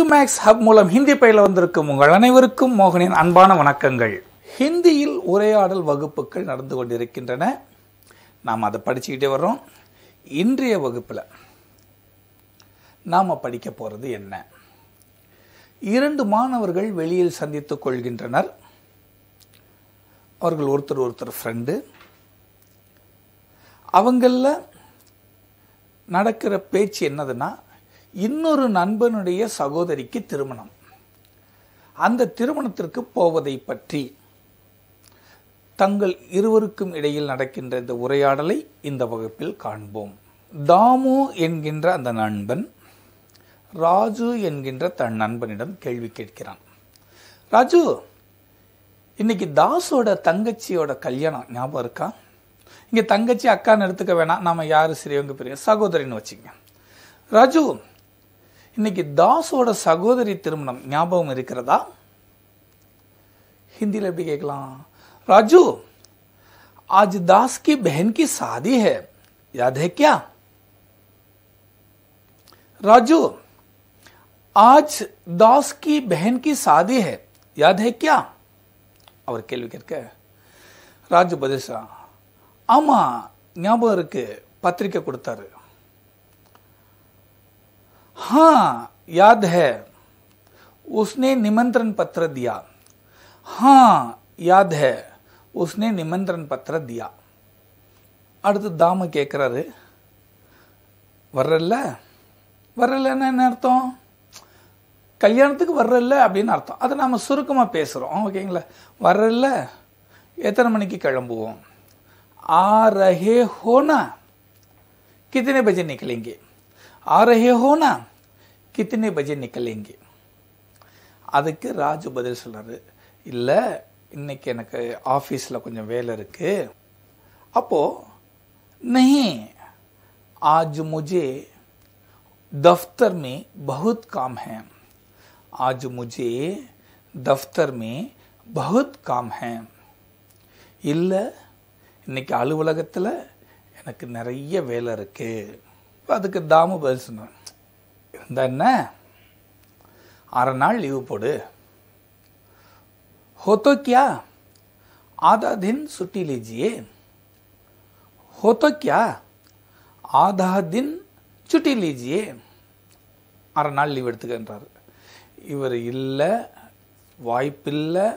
due maths hub மூலம் ஹிந்தி பயில வந்திருக்கும் உங்கள் அனைவருக்கும் மோகனின் அன்பான வணக்கங்கள் ஹிந்தியில் உரையாடல் வகுப்புகள் நடந்து கொண்டிருக்கின்றன நாம் அதை படிச்சுக்கிட்டே வர்றோம் இன்றைய வகுப்பில் நாம் படிக்க போகிறது என்ன இரண்டு மாணவர்கள் வெளியில் சந்தித்து கொள்கின்றனர் அவர்கள் ஒருத்தர் ஒருத்தர் ஃப்ரெண்டு அவங்களில் நடக்கிற பேச்சு என்னதுன்னா இன்னொரு நண்பனுடைய சகோதரிக்கு திருமணம் அந்த திருமணத்திற்கு போவதை பற்றி தங்கள் இருவருக்கும் இடையில் நடக்கின்ற இந்த உரையாடலை இந்த வகுப்பில் காண்போம் தாமு என்கின்ற அந்த நண்பன் ராஜு என்கின்ற தன் நண்பனிடம் கேள்வி கேட்கிறான் ராஜு இன்னைக்கு தாஸோட தங்கச்சியோட கல்யாணம் ஞாபகம் இருக்கா இங்கே தங்கச்சி அக்கான்னு எடுத்துக்க வேணாம் நாம் யார் சிறியவங்க பெரிய சகோதரின்னு வச்சுங்க ராஜு இன்னிக்கி தாசோட சகோதரி திருமண நியபவும் இருக்கறதா ஹிந்திலம் भी கேக்கலாம் राजू आज दास की बहन की शादी है याद है क्या राजू आज दास की बहन की शादी है याद है क्या और केलवी करके राजू பத사 அம்மா ஞாபவும் இருக்கு பத்திரிக்க கொடுத்தாரு हाँ याद है उसने निमंत्रण पत्र दिया हाँ याद है उसने நிமந்திரன் பத்திர தியா அடுத்து தாம கேட்குறாரு வர்றல்ல வர்றலன்னா என்ன அர்த்தம் கல்யாணத்துக்கு வர்றல்ல அப்படின்னு அர்த்தம் அதை நாம் சுருக்கமாக பேசுகிறோம் ஓகேங்களா வர்றல்ல எத்தனை மணிக்கு கிளம்புவோம் ஆ ரஹே ஹோனா கித்தனை பஜே நிக்கலிங்கே आ रहे हो ना कितने बजे निकलेंगे आज के राजू बदले सर இல்ல இன்னைக்கு எனக்கு ஆபீஸ்ல கொஞ்சம் வேள இருக்கு அப்போ नहीं आज मुझे दफ्तर में बहुत काम है आज मुझे दफ्तर में बहुत काम है இல்ல இன்னைக்கு அலுவலகத்துல எனக்கு நிறைய வேள இருக்கு இப்போ அதுக்கு தாமு பதில் சொன்னார் இருந்தால் என்ன அரை நாள் லீவு போடு ஹோத்தோக்கியா ஆதா தின் சுட்டி லீஜியே ஹோத்தோக்கியா ஆதா தின் சுட்டி லீஜியே அரை நாள் லீவ் எடுத்துக்கன்றார் இவர் இல்லை வாய்ப்பில்லை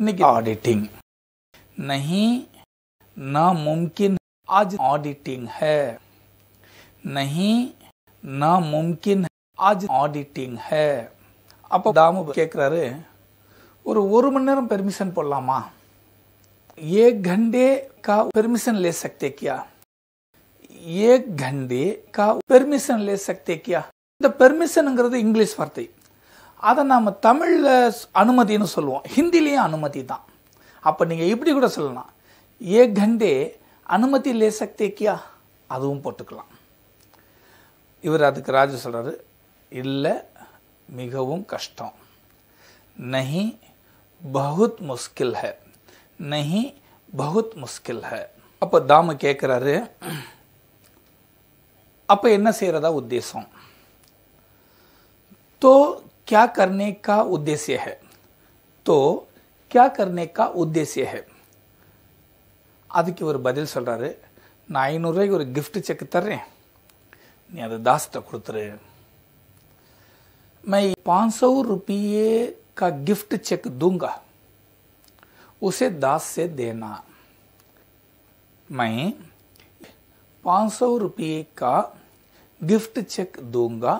இன்னைக்கு ஆடிட்டிங் நஹி நான் மும்கின் ஆஜ் ஆடிட்டிங் ஹே नहीं நாமும்கின் ஆஜ் ஆடிட்டிங் ஹே அப்போ தாமு கேட்குறாரு ஒரு ஒரு மணி நேரம் பெர்மிஷன் போடலாமா ஏ கண்டே கா परमिशन ले सकते क्या एक घंटे का permission ले सकते क्या இந்த பெர்மிஷனுங்கிறது இங்கிலீஷ் வார்த்தை அதை நாம் தமிழில் அனுமதின்னு சொல்லுவோம் ஹிந்திலேயும் அனுமதி தான் அப்போ நீங்கள் இப்படி கூட சொல்லலாம் ஏ கண்டே அனுமதி லே சக்தே கியா அதுவும் போட்டுக்கலாம் இவர் அதுக்கு ராஜு சொல்கிறாரு இல்லை மிகவும் கஷ்டம் நஹி பகுத் முஸ்கில் ஹ நஹி பகுத் முஸ்கில் ஹ அப்போ தாமு கேட்குறாரு அப்போ என்ன செய்கிறதா உத்தேசம் தோ கியா करने का उद्देश्य है கியா क्या करने உத்தேசிய ஹே அதுக்கு இவர் பதில் சொல்கிறாரு நான் ஐநூறுரூவாய்க்கு ஒரு கிஃப்ட் செக் தர்றேன் நீ அதை தாசத்தை கொடுத்துரு मैं पाँच सौ रुपये का गिफ्ट चेक दूंगा उसे दास से देना मैं पाँच सौ रुपये का गिफ्ट चेक दूंगा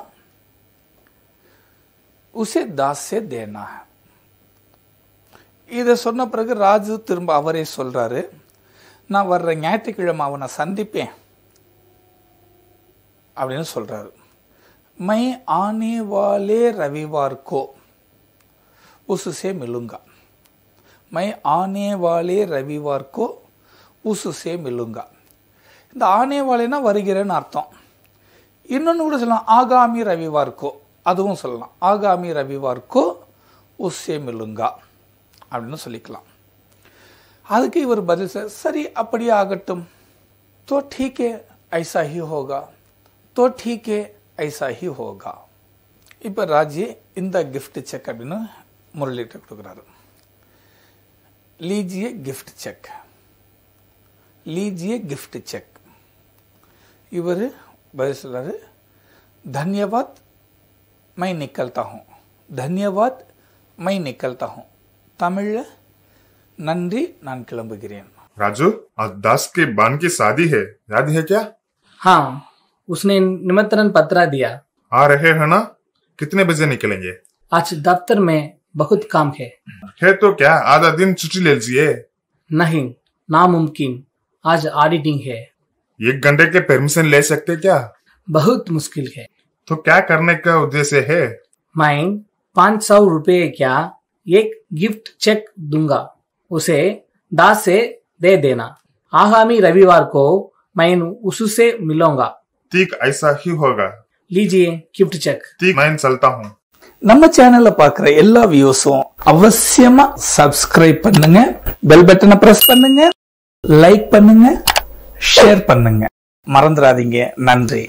उसे दास से देना है இதை சொன்ன பிறகு ராஜு திரும்ப அவரே சொல்றாரு நான் வர்ற ஞாயிற்றுக்கிழமை அவனை சந்திப்பேன் அப்படின்னு சொல்கிறார் மை ஆனே வாலே ரவிவார்கோ உசுசே மிலுங்கா மை ஆனே வாலே ரவிவார்கோ உசுசே மிலுங்கா இந்த ஆனே வாலேனா வருகிறேன்னு அர்த்தம் இன்னொன்று கூட சொல்லலாம் ஆகாமி ரவிவார்கோ அதுவும் சொல்லலாம் ஆகாமி ரவிவார்க்கோ உசே மிலுங்கா அப்படின்னு சொல்லிக்கலாம் அதுக்கு இவர் பதில் சரி அப்படியே ஆகட்டும் தோ டீக்கே ஐசா ஹி ஹோகா तो ठीक है ऐसा ही होगा இப்போ ராஜி இந்த கிஃப்ட் செக் அப்படின்னு முரளிகிட்ட கொடுக்குறாரு லீஜிய கிஃப்ட் செக் லீஜிய கிஃப்ட் धन्यवाद मैं निकलता हूं धन्यवाद मैं निकलता हूं तमिल नंदी नान किलंबगिरियन राजू आज दास के बान की शादी है याद है क्या हाँ उसने निमंत्रण पत्र दिया आ रहे है ना कितने बजे निकलेंगे आज दफ्तर में बहुत काम है है तो क्या आधा दिन छुट्टी ले लीजिए नहीं नामुमकिन आज ऑडिटिंग है एक घंटे के परमिशन ले सकते क्या बहुत मुश्किल है तो क्या करने का उद्देश्य है मैं पाँच सौ रूपए क्या एक गिफ्ट चेक दूंगा उसे दास से दे देना आगामी रविवार को मैं उससे मिलूंगा ठीक ऐसा ही होगा लीजिए गिफ्ट चेक ठीक मैं चलता हूँ நம்ம சேனல்ல பாக்குற எல்லா வியூஸும் அவசியமா சப்ஸ்கிரைப் பண்ணுங்க பெல் பட்டனை பிரஸ் பண்ணுங்க லைக் பண்ணுங்க ஷேர் பண்ணுங்க மறந்துடாதீங்க நன்றி